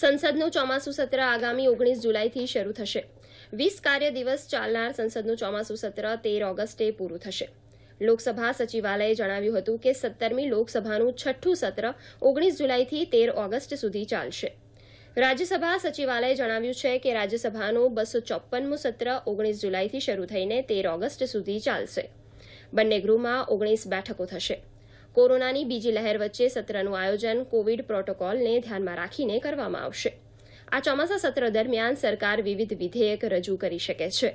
સંસદનું ચોમાસુ સત્ર આગામી ઓગણીસ જુલાઈથી શરૂ થશે વીસ કાર્ય દિવસ ચાલનાર સંસદનું ચોમાસુ સત્ર તેર ઓગસ્ટે પૂરું થશે લોકસભા સચિવાલયે જણાવ્યું હતું કે સત્તરમી લોકસભાનું છઠ્ઠું સત્ર ઓગણીસ જુલાઈથી તેર ઓગસ્ટ સુધી ચાલશે રાજ્યસભા સચિવાલયે જણાવ્યું છે કે રાજ્યસભાનું બસો ચોપ્પનમું સત્ર ઓગણીસ જુલાઈથી શરૂ થઈને તેર ઓગસ્ટ સુધી ચાલશે બંને ગૃહમાં ઓગણીસ બેઠકો થશે કોરોનાની બીજી લહેર વચ્ચે સત્રનું આયોજન કોવિડ પ્રોટોકોલને ધ્યાનમાં રાખીને કરવામાં આવશે આ ચોમાસા સત્ર દરમિયાન સરકાર વિવિધ વિધેયક રજૂ કરી શકે છે